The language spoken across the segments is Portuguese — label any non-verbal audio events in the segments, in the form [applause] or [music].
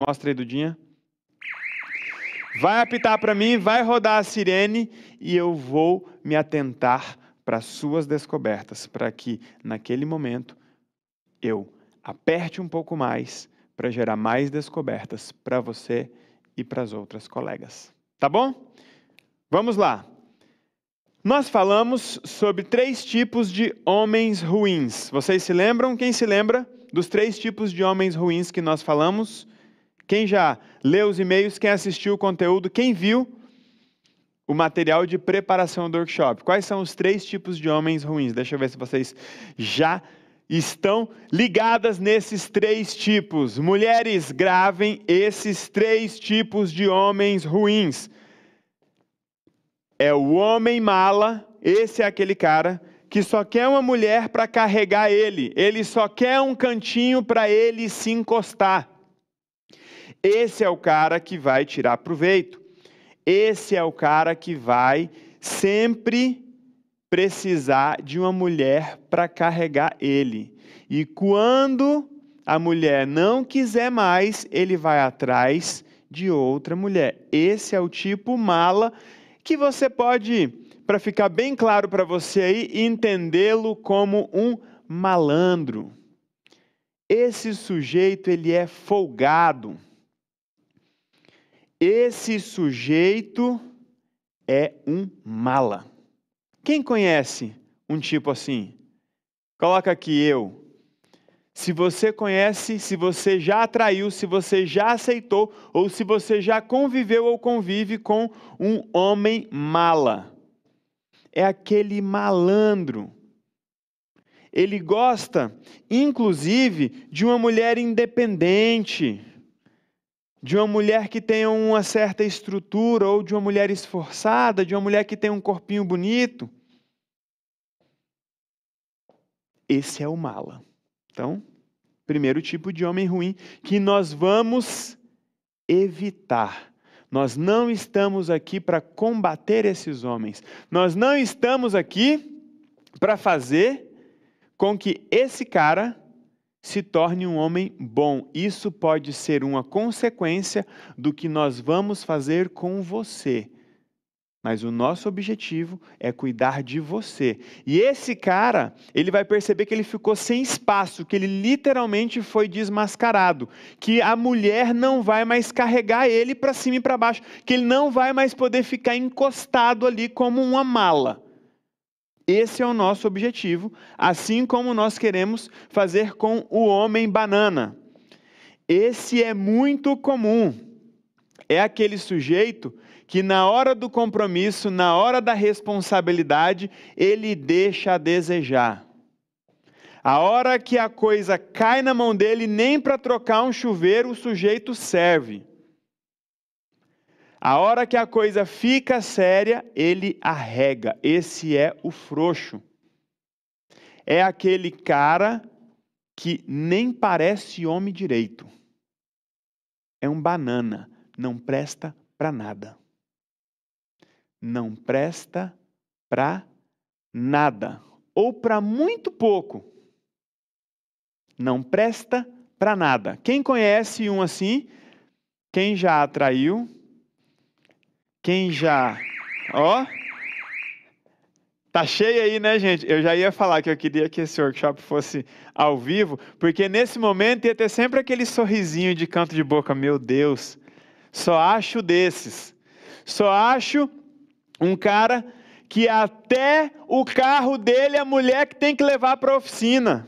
Mostra aí, Dudinha. Vai apitar para mim, vai rodar a sirene e eu vou me atentar para suas descobertas, para que naquele momento eu aperte um pouco mais para gerar mais descobertas para você e para as outras colegas. Tá bom? Vamos lá. Nós falamos sobre três tipos de homens ruins. Vocês se lembram? Quem se lembra dos três tipos de homens ruins que nós falamos? Quem já leu os e-mails, quem assistiu o conteúdo, quem viu o material de preparação do workshop. Quais são os três tipos de homens ruins? Deixa eu ver se vocês já estão ligadas nesses três tipos. Mulheres, gravem esses três tipos de homens ruins. É o homem mala, esse é aquele cara que só quer uma mulher para carregar ele, ele só quer um cantinho para ele se encostar. Esse é o cara que vai tirar proveito. Esse é o cara que vai sempre precisar de uma mulher para carregar ele. E quando a mulher não quiser mais, ele vai atrás de outra mulher. Esse é o tipo mala que você pode, para ficar bem claro para você aí, entendê-lo como um malandro. Esse sujeito ele é folgado. Esse sujeito é um mala. Quem conhece um tipo assim? Coloca aqui eu. Se você conhece, se você já atraiu, se você já aceitou ou se você já conviveu ou convive com um homem mala. É aquele malandro. Ele gosta, inclusive, de uma mulher independente de uma mulher que tem uma certa estrutura, ou de uma mulher esforçada, de uma mulher que tem um corpinho bonito. Esse é o mala. Então, primeiro tipo de homem ruim que nós vamos evitar. Nós não estamos aqui para combater esses homens. Nós não estamos aqui para fazer com que esse cara se torne um homem bom. Isso pode ser uma consequência do que nós vamos fazer com você. Mas o nosso objetivo é cuidar de você. E esse cara, ele vai perceber que ele ficou sem espaço, que ele literalmente foi desmascarado, que a mulher não vai mais carregar ele para cima e para baixo, que ele não vai mais poder ficar encostado ali como uma mala. Esse é o nosso objetivo, assim como nós queremos fazer com o homem banana. Esse é muito comum. É aquele sujeito que, na hora do compromisso, na hora da responsabilidade, ele deixa a desejar. A hora que a coisa cai na mão dele, nem para trocar um chuveiro o sujeito serve. A hora que a coisa fica séria, ele arrega. Esse é o frouxo. É aquele cara que nem parece homem direito. É um banana, não presta para nada. Não presta para nada ou para muito pouco. Não presta para nada. Quem conhece um assim, quem já atraiu, quem já. Ó. Tá cheio aí, né, gente? Eu já ia falar que eu queria que esse workshop fosse ao vivo, porque nesse momento ia ter sempre aquele sorrisinho de canto de boca: Meu Deus, só acho desses. Só acho um cara que até o carro dele é a mulher que tem que levar para a oficina.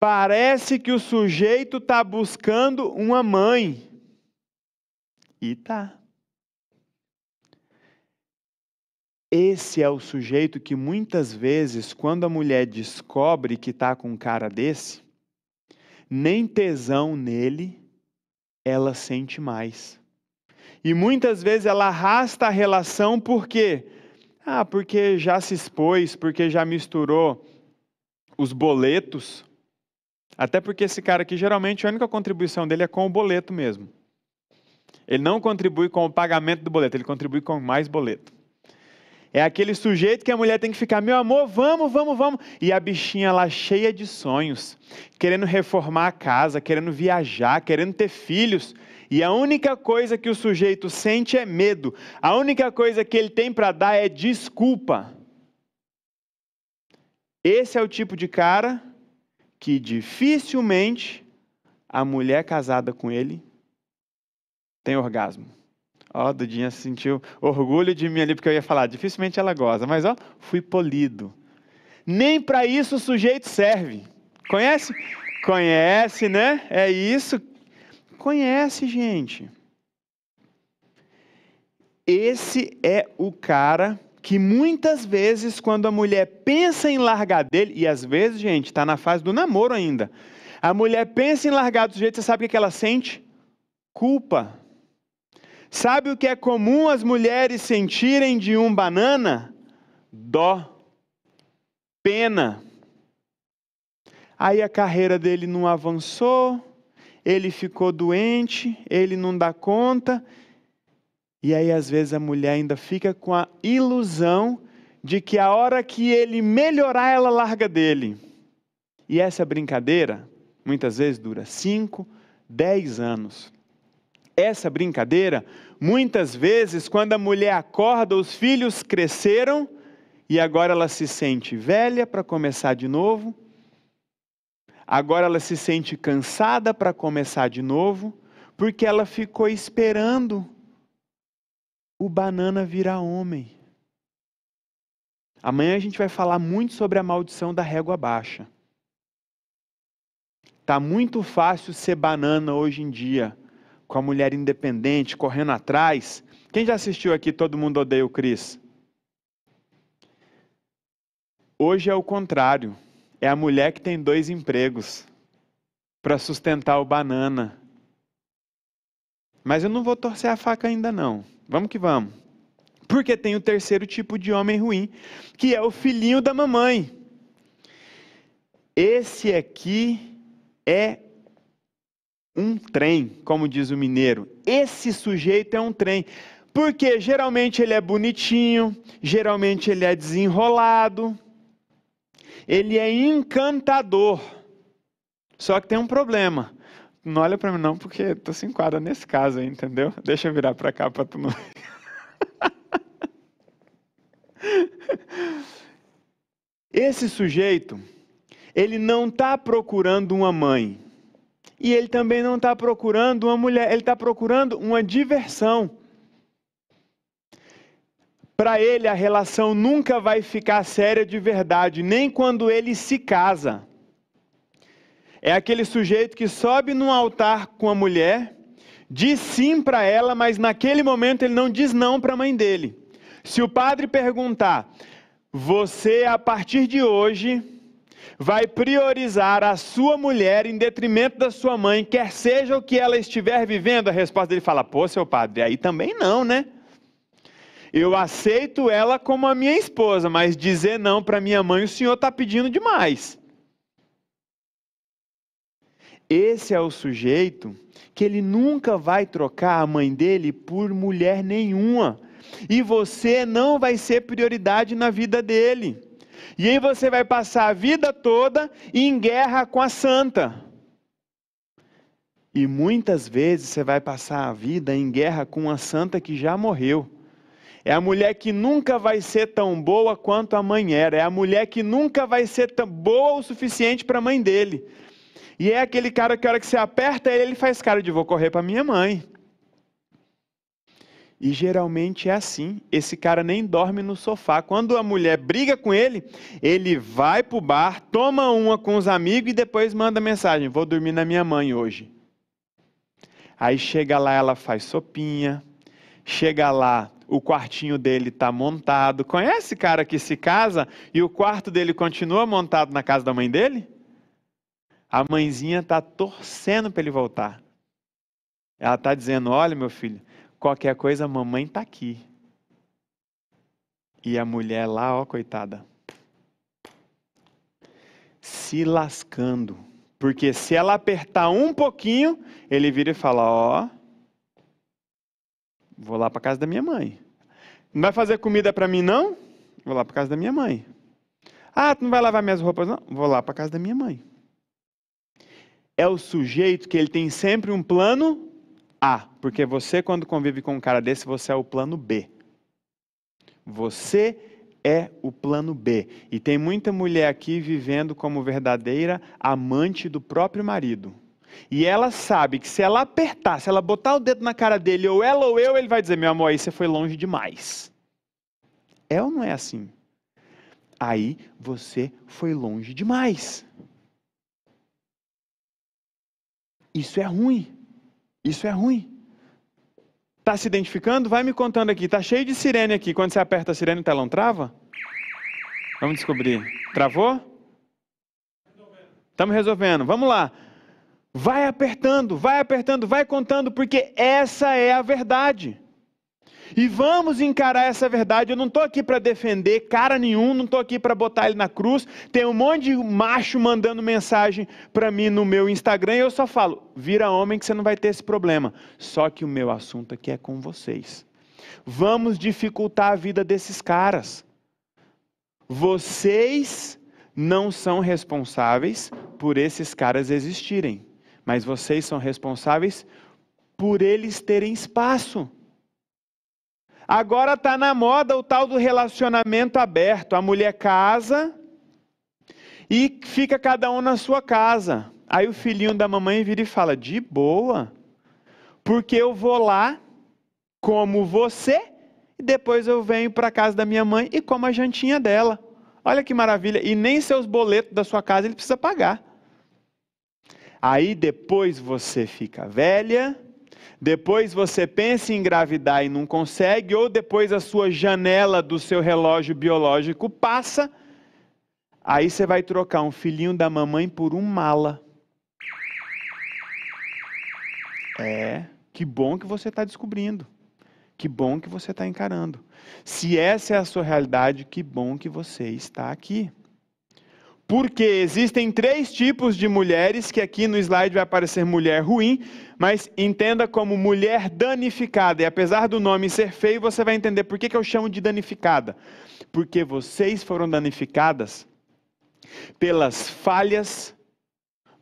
Parece que o sujeito está buscando uma mãe e tá. Esse é o sujeito que muitas vezes, quando a mulher descobre que tá com um cara desse, nem tesão nele ela sente mais. E muitas vezes ela arrasta a relação por quê? Ah, porque já se expôs, porque já misturou os boletos. Até porque esse cara aqui, geralmente, a única contribuição dele é com o boleto mesmo. Ele não contribui com o pagamento do boleto, ele contribui com mais boleto. É aquele sujeito que a mulher tem que ficar, meu amor, vamos, vamos, vamos. E a bichinha lá cheia de sonhos, querendo reformar a casa, querendo viajar, querendo ter filhos. E a única coisa que o sujeito sente é medo. A única coisa que ele tem para dar é desculpa. Esse é o tipo de cara que dificilmente a mulher casada com ele tem orgasmo. Ó, Dudinha sentiu orgulho de mim ali, porque eu ia falar, dificilmente ela goza, mas ó, fui polido. Nem para isso o sujeito serve. Conhece? Conhece, né? É isso. Conhece, gente. Esse é o cara que muitas vezes, quando a mulher pensa em largar dele, e às vezes, gente, está na fase do namoro ainda, a mulher pensa em largar do sujeito, você sabe o que ela sente? Culpa. Sabe o que é comum as mulheres sentirem de um banana? Dó, pena. Aí a carreira dele não avançou, ele ficou doente, ele não dá conta. E aí, às vezes, a mulher ainda fica com a ilusão de que a hora que ele melhorar, ela larga dele. E essa brincadeira, muitas vezes, dura 5, 10 anos essa brincadeira, muitas vezes, quando a mulher acorda, os filhos cresceram e agora ela se sente velha para começar de novo, agora ela se sente cansada para começar de novo, porque ela ficou esperando o banana virar homem. Amanhã a gente vai falar muito sobre a maldição da régua baixa. Tá muito fácil ser banana hoje em dia com a mulher independente correndo atrás. Quem já assistiu aqui Todo Mundo Odeia o Cris? Hoje é o contrário. É a mulher que tem dois empregos para sustentar o banana. Mas eu não vou torcer a faca ainda não. Vamos que vamos. Porque tem o terceiro tipo de homem ruim, que é o filhinho da mamãe. Esse aqui é um trem, como diz o mineiro. Esse sujeito é um trem. Porque geralmente ele é bonitinho, geralmente ele é desenrolado, ele é encantador. Só que tem um problema. Não olha para mim não, porque tu se enquadra nesse caso aí, entendeu? [laughs] Deixa eu virar para cá para tu não. [laughs] Esse sujeito, ele não está procurando uma mãe e ele também não está procurando uma mulher, ele está procurando uma diversão. Para ele, a relação nunca vai ficar séria de verdade, nem quando ele se casa. É aquele sujeito que sobe num altar com a mulher, diz sim para ela, mas naquele momento ele não diz não para a mãe dele. Se o padre perguntar, você a partir de hoje vai priorizar a sua mulher em detrimento da sua mãe, quer seja o que ela estiver vivendo? A resposta dele fala: Pô, seu padre, aí também não, né? Eu aceito ela como a minha esposa, mas dizer não para minha mãe, o senhor está pedindo demais. Esse é o sujeito que ele nunca vai trocar a mãe dele por mulher nenhuma. E você não vai ser prioridade na vida dele. E aí você vai passar a vida toda em guerra com a santa. E muitas vezes você vai passar a vida em guerra com a santa que já morreu. É a mulher que nunca vai ser tão boa quanto a mãe era. É a mulher que nunca vai ser tão boa o suficiente para a mãe dele. E é aquele cara que a hora que você aperta ele, ele faz cara de vou correr para minha mãe. E geralmente é assim. Esse cara nem dorme no sofá. Quando a mulher briga com ele, ele vai pro bar, toma uma com os amigos e depois manda mensagem: Vou dormir na minha mãe hoje. Aí chega lá, ela faz sopinha. Chega lá, o quartinho dele tá montado. Conhece cara que se casa e o quarto dele continua montado na casa da mãe dele? A mãezinha tá torcendo para ele voltar. Ela tá dizendo: Olha, meu filho, Qualquer coisa, mamãe está aqui. E a mulher lá, ó, coitada, se lascando. Porque se ela apertar um pouquinho, ele vira e fala: Ó, vou lá para casa da minha mãe. Não vai fazer comida para mim, não? Vou lá para casa da minha mãe. Ah, tu não vai lavar minhas roupas, não? Vou lá para casa da minha mãe. É o sujeito que ele tem sempre um plano a, porque você, quando convive com um cara desse, você é o plano B. Você é o plano B. E tem muita mulher aqui vivendo como verdadeira amante do próprio marido. E ela sabe que se ela apertar, se ela botar o dedo na cara dele, ou ela ou eu, ele vai dizer: meu amor, aí você foi longe demais. É ou não é assim? Aí você foi longe demais. Isso é ruim. Isso é ruim. Está se identificando? Vai me contando aqui. Está cheio de sirene aqui. Quando você aperta a sirene, o telão trava? Vamos descobrir. Travou? Estamos resolvendo. Vamos lá. Vai apertando, vai apertando, vai contando, porque essa é a verdade. E vamos encarar essa verdade. Eu não estou aqui para defender cara nenhum, não estou aqui para botar ele na cruz. Tem um monte de macho mandando mensagem para mim no meu Instagram e eu só falo: vira homem que você não vai ter esse problema. Só que o meu assunto aqui é com vocês. Vamos dificultar a vida desses caras. Vocês não são responsáveis por esses caras existirem, mas vocês são responsáveis por eles terem espaço. Agora está na moda o tal do relacionamento aberto. A mulher casa e fica cada um na sua casa. Aí o filhinho da mamãe vira e fala: de boa, porque eu vou lá como você e depois eu venho para a casa da minha mãe e como a jantinha dela. Olha que maravilha! E nem seus boletos da sua casa ele precisa pagar. Aí depois você fica velha depois você pensa em engravidar e não consegue, ou depois a sua janela do seu relógio biológico passa, aí você vai trocar um filhinho da mamãe por um mala. É, que bom que você está descobrindo. Que bom que você está encarando. Se essa é a sua realidade, que bom que você está aqui. Porque existem três tipos de mulheres, que aqui no slide vai aparecer mulher ruim, mas entenda como mulher danificada. E apesar do nome ser feio, você vai entender por que, que eu chamo de danificada. Porque vocês foram danificadas pelas falhas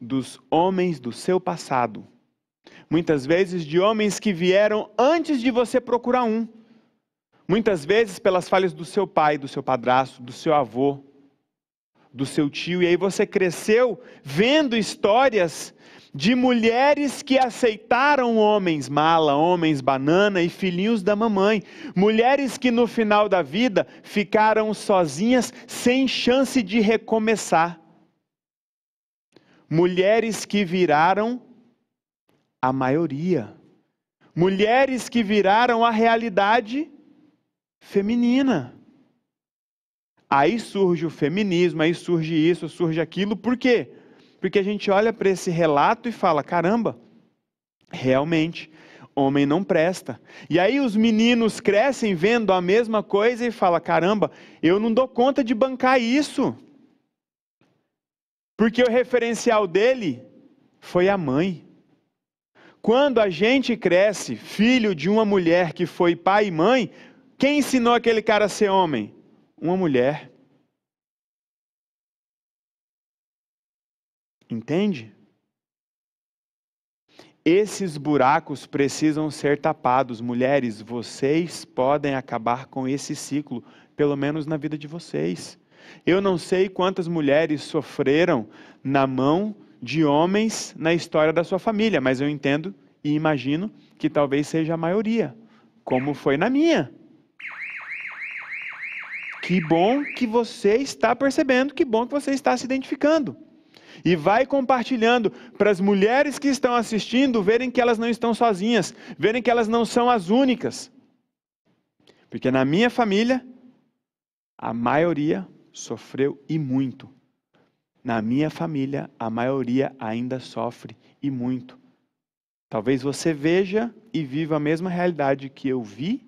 dos homens do seu passado. Muitas vezes de homens que vieram antes de você procurar um. Muitas vezes pelas falhas do seu pai, do seu padrasto, do seu avô, do seu tio, e aí você cresceu vendo histórias de mulheres que aceitaram homens mala, homens banana e filhinhos da mamãe. Mulheres que no final da vida ficaram sozinhas sem chance de recomeçar. Mulheres que viraram a maioria. Mulheres que viraram a realidade feminina. Aí surge o feminismo, aí surge isso, surge aquilo. Por quê? Porque a gente olha para esse relato e fala: caramba, realmente, homem não presta. E aí os meninos crescem vendo a mesma coisa e fala: caramba, eu não dou conta de bancar isso. Porque o referencial dele foi a mãe. Quando a gente cresce filho de uma mulher que foi pai e mãe, quem ensinou aquele cara a ser homem? uma mulher. Entende? Esses buracos precisam ser tapados. Mulheres, vocês podem acabar com esse ciclo, pelo menos na vida de vocês. Eu não sei quantas mulheres sofreram na mão de homens na história da sua família, mas eu entendo e imagino que talvez seja a maioria, como foi na minha. Que bom que você está percebendo, que bom que você está se identificando. E vai compartilhando para as mulheres que estão assistindo verem que elas não estão sozinhas, verem que elas não são as únicas. Porque na minha família, a maioria sofreu e muito. Na minha família, a maioria ainda sofre e muito. Talvez você veja e viva a mesma realidade que eu vi